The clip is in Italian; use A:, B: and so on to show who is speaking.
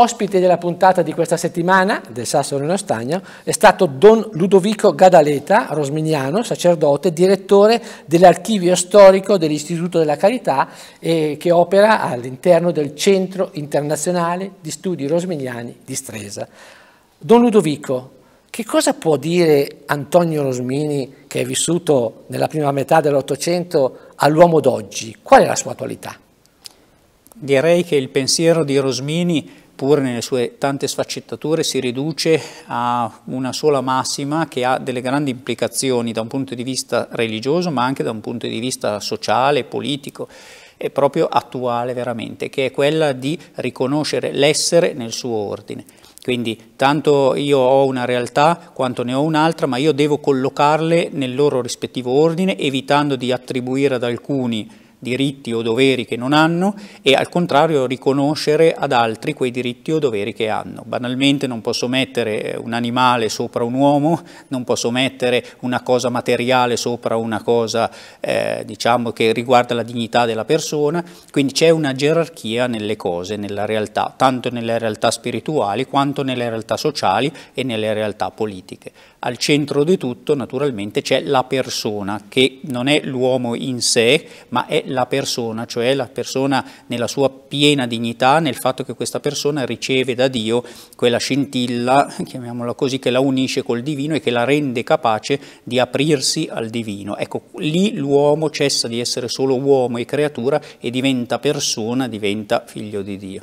A: Ospite della puntata di questa settimana del Sasso Reno Stagno è stato Don Ludovico Gadaleta, rosminiano, sacerdote, direttore dell'archivio storico dell'Istituto della Carità e che opera all'interno del Centro Internazionale di Studi Rosminiani di Stresa. Don Ludovico, che cosa può dire Antonio Rosmini, che è vissuto nella prima metà dell'Ottocento, all'uomo d'oggi? Qual è la sua attualità?
B: Direi che il pensiero di Rosmini, pur nelle sue tante sfaccettature, si riduce a una sola massima che ha delle grandi implicazioni da un punto di vista religioso, ma anche da un punto di vista sociale, politico e proprio attuale veramente, che è quella di riconoscere l'essere nel suo ordine. Quindi tanto io ho una realtà quanto ne ho un'altra, ma io devo collocarle nel loro rispettivo ordine, evitando di attribuire ad alcuni diritti o doveri che non hanno e al contrario riconoscere ad altri quei diritti o doveri che hanno. Banalmente non posso mettere eh, un animale sopra un uomo, non posso mettere una cosa materiale sopra una cosa eh, diciamo, che riguarda la dignità della persona, quindi c'è una gerarchia nelle cose, nella realtà, tanto nelle realtà spirituali quanto nelle realtà sociali e nelle realtà politiche. Al centro di tutto naturalmente c'è la persona che non è l'uomo in sé ma è la persona, cioè la persona nella sua piena dignità, nel fatto che questa persona riceve da Dio quella scintilla, chiamiamola così, che la unisce col divino e che la rende capace di aprirsi al divino. Ecco, lì l'uomo cessa di essere solo uomo e creatura e diventa persona, diventa figlio di Dio.